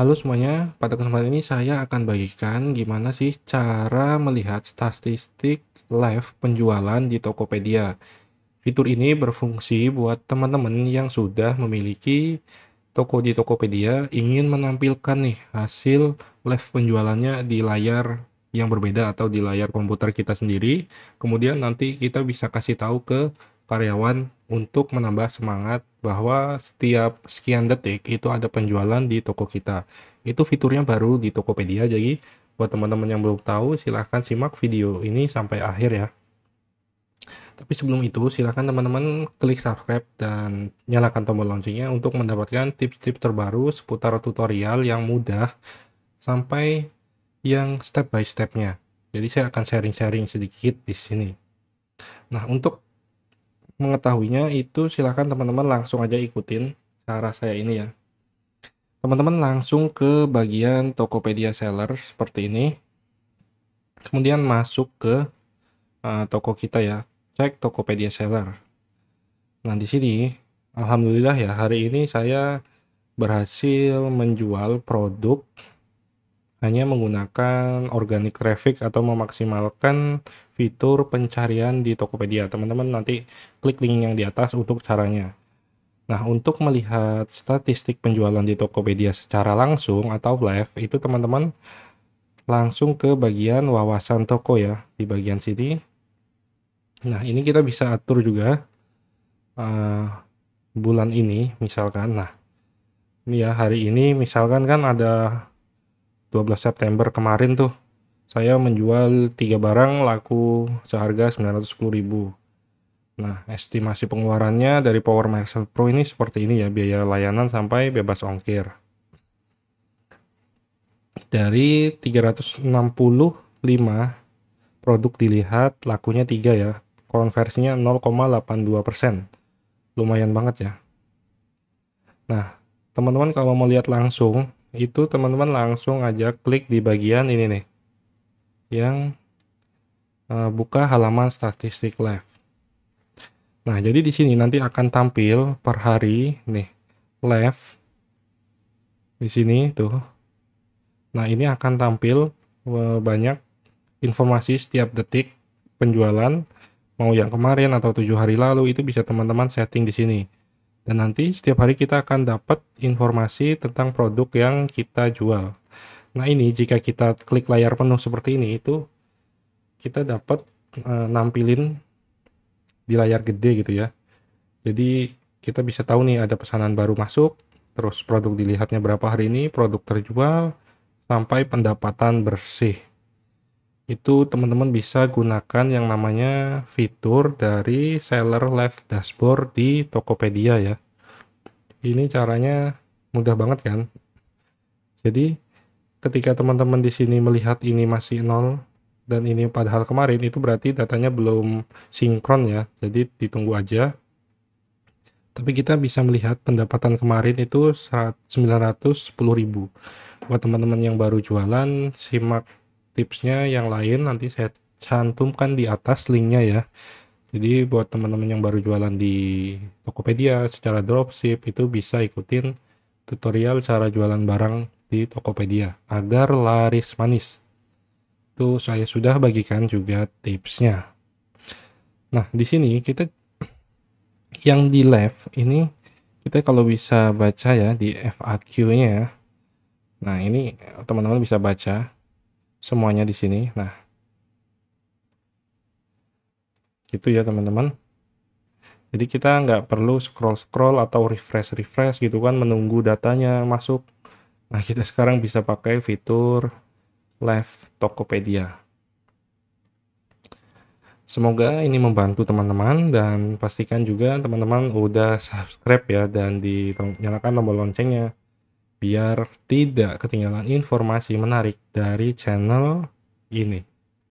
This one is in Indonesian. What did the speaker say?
Halo semuanya, pada kesempatan ini saya akan bagikan gimana sih cara melihat statistik live penjualan di Tokopedia. Fitur ini berfungsi buat teman-teman yang sudah memiliki toko di Tokopedia ingin menampilkan nih hasil live penjualannya di layar yang berbeda atau di layar komputer kita sendiri. Kemudian nanti kita bisa kasih tahu ke karyawan untuk menambah semangat bahwa setiap sekian detik itu ada penjualan di toko kita. Itu fiturnya baru di Tokopedia, jadi buat teman-teman yang belum tahu silahkan simak video ini sampai akhir ya. Tapi sebelum itu silahkan teman-teman klik subscribe dan nyalakan tombol loncengnya untuk mendapatkan tips-tips terbaru seputar tutorial yang mudah sampai yang step by stepnya. Jadi saya akan sharing-sharing sedikit di sini. Nah untuk mengetahuinya itu silahkan teman-teman langsung aja ikutin cara saya ini ya. Teman-teman langsung ke bagian Tokopedia Seller seperti ini. Kemudian masuk ke uh, toko kita ya. Cek Tokopedia Seller. Nah di sini Alhamdulillah ya hari ini saya berhasil menjual produk hanya menggunakan organic traffic atau memaksimalkan fitur pencarian di Tokopedia. Teman-teman nanti klik link yang di atas untuk caranya. Nah, untuk melihat statistik penjualan di Tokopedia secara langsung atau live, itu teman-teman langsung ke bagian wawasan toko ya, di bagian sini. Nah, ini kita bisa atur juga uh, bulan ini, misalkan. Nah, ini ya hari ini misalkan kan ada 12 September kemarin tuh saya menjual tiga barang laku seharga 910.000. Nah, estimasi pengeluarannya dari Power Maxel Pro ini seperti ini ya, biaya layanan sampai bebas ongkir. Dari 365 produk dilihat lakunya 3 ya, konversinya 0,82%. Lumayan banget ya. Nah, teman-teman kalau mau lihat langsung itu teman-teman langsung aja klik di bagian ini nih yang uh, buka halaman statistik live. Nah, jadi di sini nanti akan tampil per hari nih live di sini tuh. Nah, ini akan tampil uh, banyak informasi setiap detik penjualan mau yang kemarin atau tujuh hari lalu itu bisa teman-teman setting di sini. Dan nanti setiap hari kita akan dapat informasi tentang produk yang kita jual. Nah ini jika kita klik layar penuh seperti ini itu kita dapat e, nampilin di layar gede gitu ya. Jadi kita bisa tahu nih ada pesanan baru masuk, terus produk dilihatnya berapa hari ini, produk terjual, sampai pendapatan bersih itu teman-teman bisa gunakan yang namanya fitur dari seller live dashboard di Tokopedia ya ini caranya mudah banget kan jadi ketika teman-teman di sini melihat ini masih nol dan ini padahal kemarin itu berarti datanya belum sinkron ya jadi ditunggu aja tapi kita bisa melihat pendapatan kemarin itu 910.000 buat teman-teman yang baru jualan simak tipsnya yang lain nanti saya cantumkan di atas linknya ya jadi buat teman-teman yang baru jualan di Tokopedia secara dropship itu bisa ikutin tutorial cara jualan barang di Tokopedia agar laris manis itu saya sudah bagikan juga tipsnya nah di sini kita yang di left ini kita kalau bisa baca ya di FAQ nya ya. nah ini teman-teman bisa baca semuanya di sini. Nah, gitu ya teman-teman. Jadi kita nggak perlu scroll-scroll atau refresh-refresh gitu kan menunggu datanya masuk. Nah kita sekarang bisa pakai fitur Live Tokopedia. Semoga ini membantu teman-teman dan pastikan juga teman-teman udah subscribe ya dan dinyalakan tombol loncengnya biar tidak ketinggalan informasi menarik dari channel ini.